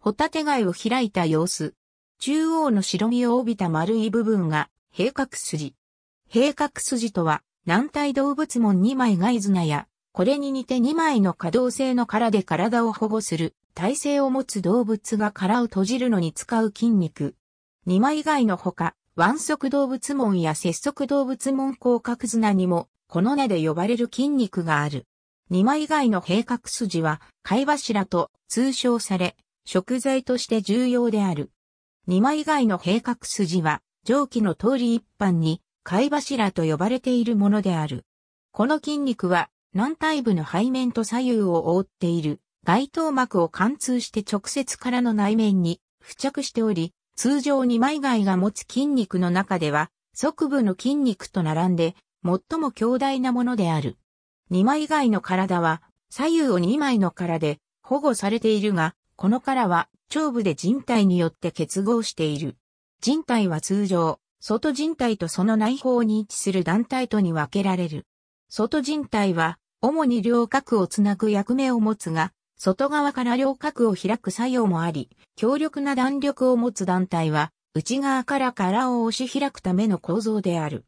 ホタテ貝を開いた様子。中央の白身を帯びた丸い部分が、閉角筋。閉角筋とは、軟体動物門2枚貝綱や、これに似て2枚の可動性の殻で体を保護する、体勢を持つ動物が殻を閉じるのに使う筋肉。2枚貝のほか、腕足動物門や節足動物門甲殻綱にも、この名で呼ばれる筋肉がある。2枚貝の平角筋は、貝柱と通称され、食材として重要である。二枚貝の平角筋は、上記の通り一般に、貝柱と呼ばれているものである。この筋肉は、軟体部の背面と左右を覆っている、外頭膜を貫通して直接からの内面に付着しており、通常二枚貝が持つ筋肉の中では、側部の筋肉と並んで、最も強大なものである。二枚貝の体は、左右を二枚の殻で保護されているが、この殻は腸部で人体によって結合している。人体は通常、外人体とその内方に位置する団体とに分けられる。外人体は、主に両角をつなぐ役目を持つが、外側から両角を開く作用もあり、強力な弾力を持つ団体は、内側から殻を押し開くための構造である。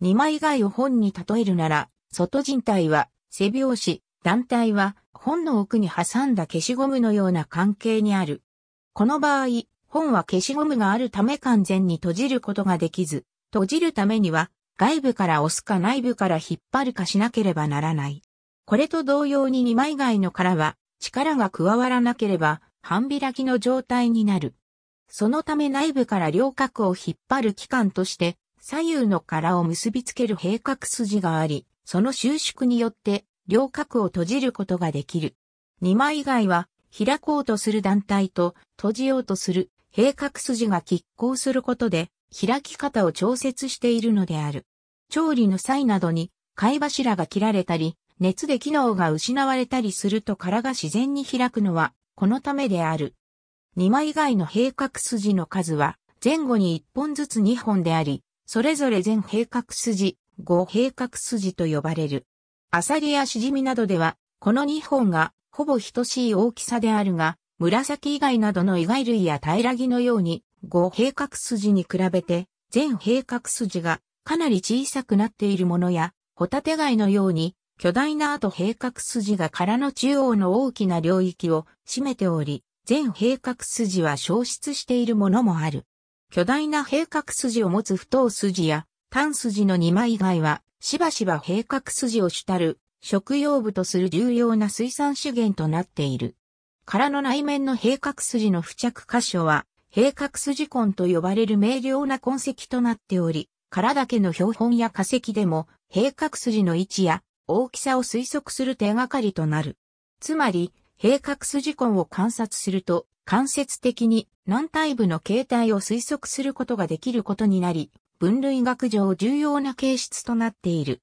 二枚貝を本に例えるなら、外人体は背拍子、団体は本の奥に挟んだ消しゴムのような関係にある。この場合、本は消しゴムがあるため完全に閉じることができず、閉じるためには外部から押すか内部から引っ張るかしなければならない。これと同様に2枚外の殻は力が加わらなければ半開きの状態になる。そのため内部から両角を引っ張る機関として左右の殻を結びつける平角筋があり、その収縮によって両角を閉じることができる。二枚以外は、開こうとする団体と閉じようとする閉角筋が拮抗することで、開き方を調節しているのである。調理の際などに、貝柱が切られたり、熱で機能が失われたりすると殻が自然に開くのは、このためである。2枚以外の閉角筋の数は、前後に1本ずつ2本であり、それぞれ全閉角筋、5閉角筋と呼ばれる。アサリやシジミなどでは、この2本がほぼ等しい大きさであるが、紫以外などの意外類や平らぎのように、5平角筋に比べて、全平角筋がかなり小さくなっているものや、ホタテ貝のように、巨大な後平角筋が殻の中央の大きな領域を占めており、全平角筋は消失しているものもある。巨大な平角筋を持つ不等筋や単筋の2枚以外はしばしば閉角筋を主たる食用部とする重要な水産資源となっている。殻の内面の閉角筋の付着箇所は、閉角筋痕と呼ばれる明瞭な痕跡となっており、殻だけの標本や化石でも、閉角筋の位置や大きさを推測する手がかりとなる。つまり、閉角筋痕を観察すると、間接的に軟体部の形態を推測することができることになり、分類学上重要な形質となっている。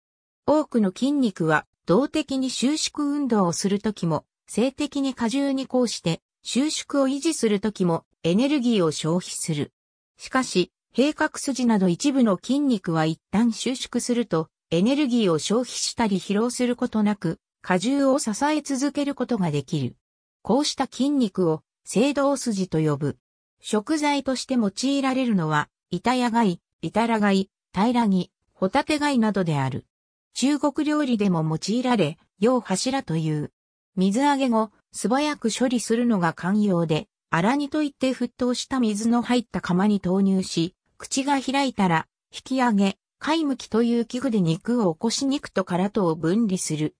多くの筋肉は動的に収縮運動をするときも、性的に過重にこうして収縮を維持するときもエネルギーを消費する。しかし、閉角筋など一部の筋肉は一旦収縮するとエネルギーを消費したり疲労することなく、荷重を支え続けることができる。こうした筋肉を、青銅筋と呼ぶ。食材として用いられるのは、板や貝、イタラ貝、平らぎ、ホタテ貝などである。中国料理でも用いられ、用柱という。水揚げ後、素早く処理するのが寛容で、荒煮といって沸騰した水の入った釜に投入し、口が開いたら、引き上げ、貝むきという器具で肉を起こし肉と殻とを分離する。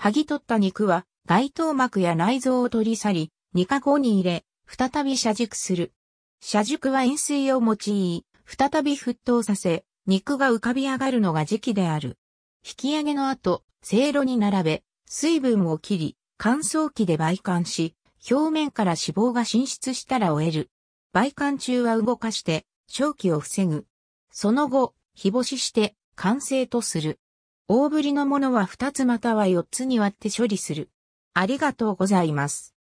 剥ぎ取った肉は、外頭膜や内臓を取り去り、煮日後に入れ、再び射熟する。射熟は塩水を用い、再び沸騰させ、肉が浮かび上がるのが時期である。引き上げの後、せいろに並べ、水分を切り、乾燥機で焙乾し、表面から脂肪が浸出したら終える。焙乾中は動かして、正気を防ぐ。その後、日干しして、完成とする。大ぶりのものは2つまたは4つに割って処理する。ありがとうございます。